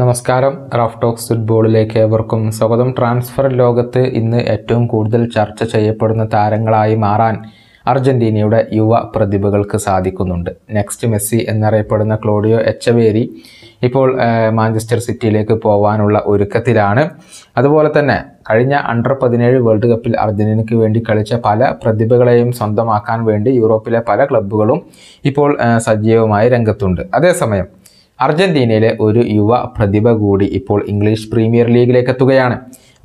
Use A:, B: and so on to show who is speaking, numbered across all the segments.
A: നമസ്കാരം rough talks ഫുട്ബോളിലേക്ക് ഏവർക്കും സ്വാഗതം ട്രാൻസ്ഫർ ലോകത്ത് ഇന്ന് ഏറ്റവും കൂടുതൽ ചർച്ച ചെയ്യപ്പെടുന്ന താരങ്ങളായി മാറാൻ അർജൻറ്റീനയുടെ യുവ പ്രതിഭകൾക്ക് സാധിക്കുന്നുണ്ട് നെക്സ്റ്റ് മെസ്സി എന്നറിയപ്പെടുന്ന ക്ലോഡിയോ എച്ചവേരി ഇപ്പോൾ മാഞ്ചസ്റ്റർ സിറ്റിയിലേക്ക് പോകാനുള്ള ഒരുക്കത്തിലാണ് അതുപോലെ തന്നെ കഴിഞ്ഞ അണ്ടർ പതിനേഴ് വേൾഡ് കപ്പിൽ അർജന്റീനയ്ക്ക് വേണ്ടി കളിച്ച പല പ്രതിഭകളെയും സ്വന്തമാക്കാൻ വേണ്ടി യൂറോപ്പിലെ പല ക്ലബ്ബുകളും ഇപ്പോൾ സജീവമായി രംഗത്തുണ്ട് അതേസമയം അർജന്റീനയിലെ ഒരു യുവ പ്രതിഭ കൂടി ഇപ്പോൾ ഇംഗ്ലീഷ് പ്രീമിയർ ലീഗിലേക്ക് എത്തുകയാണ്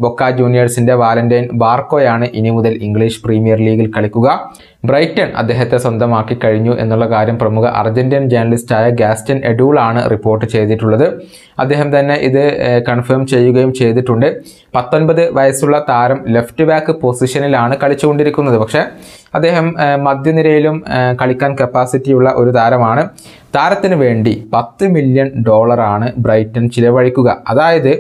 A: ബൊക്ക ജൂനിയേഴ്സിൻ്റെ വാലന്റൈൻ ബാർക്കോയാണ് ഇനി മുതൽ ഇംഗ്ലീഷ് പ്രീമിയർ ലീഗിൽ കളിക്കുക ബ്രൈറ്റൺ അദ്ദേഹത്തെ സ്വന്തമാക്കി കഴിഞ്ഞു എന്നുള്ള കാര്യം പ്രമുഖ അർജന്റീൻ ജേർണലിസ്റ്റായ ഗാസ്റ്റൻ ആണ് റിപ്പോർട്ട് ചെയ്തിട്ടുള്ളത് അദ്ദേഹം തന്നെ ഇത് കൺഫേം ചെയ്യുകയും ചെയ്തിട്ടുണ്ട് പത്തൊൻപത് വയസ്സുള്ള താരം ലെഫ്റ്റ് ബാക്ക് പൊസിഷനിലാണ് കളിച്ചുകൊണ്ടിരിക്കുന്നത് പക്ഷേ അദ്ദേഹം മധ്യനിരയിലും കളിക്കാൻ കപ്പാസിറ്റിയുള്ള ഒരു താരമാണ് താരത്തിന് വേണ്ടി പത്ത് മില്യൺ ഡോളറാണ് ബ്രൈറ്റൺ ചിലവഴിക്കുക അതായത്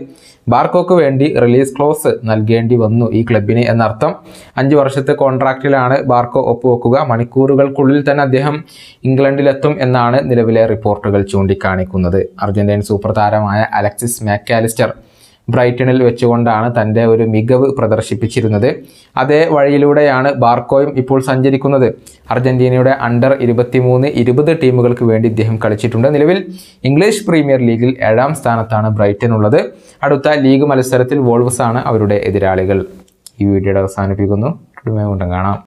A: ബാർക്കോക്ക് വേണ്ടി റിലീസ് ക്ലോസ് നൽകേണ്ടി വന്നു ഈ ക്ലബിന് എന്നർത്ഥം അഞ്ച് വർഷത്തെ കോൺട്രാക്റ്റിലാണ് ബാർക്കോ ഒപ്പുവെക്കുക മണിക്കൂറുകൾക്കുള്ളിൽ തന്നെ അദ്ദേഹം ഇംഗ്ലണ്ടിലെത്തും എന്നാണ് നിലവിലെ റിപ്പോർട്ടുകൾ ചൂണ്ടിക്കാണിക്കുന്നത് അർജന്റീൻ സൂപ്പർ താരമായ അലക്സിസ് മാക്കാലിസ്റ്റർ ബ്രൈറ്റണിൽ വെച്ചുകൊണ്ടാണ് തൻ്റെ ഒരു മികവ് പ്രദർശിപ്പിച്ചിരുന്നത് അതേ വഴിയിലൂടെയാണ് ബാർക്കോയും ഇപ്പോൾ സഞ്ചരിക്കുന്നത് അർജൻറ്റീനയുടെ അണ്ടർ ഇരുപത്തിമൂന്ന് ഇരുപത് ടീമുകൾക്ക് വേണ്ടി ഇദ്ദേഹം കളിച്ചിട്ടുണ്ട് നിലവിൽ ഇംഗ്ലീഷ് പ്രീമിയർ ലീഗിൽ ഏഴാം സ്ഥാനത്താണ് ബ്രൈറ്റൺ ഉള്ളത് അടുത്ത ലീഗ് മത്സരത്തിൽ വോൾവ്സ് ആണ് അവരുടെ എതിരാളികൾ ഈ വീഡിയോയുടെ അവസാനിപ്പിക്കുന്നു കാണാം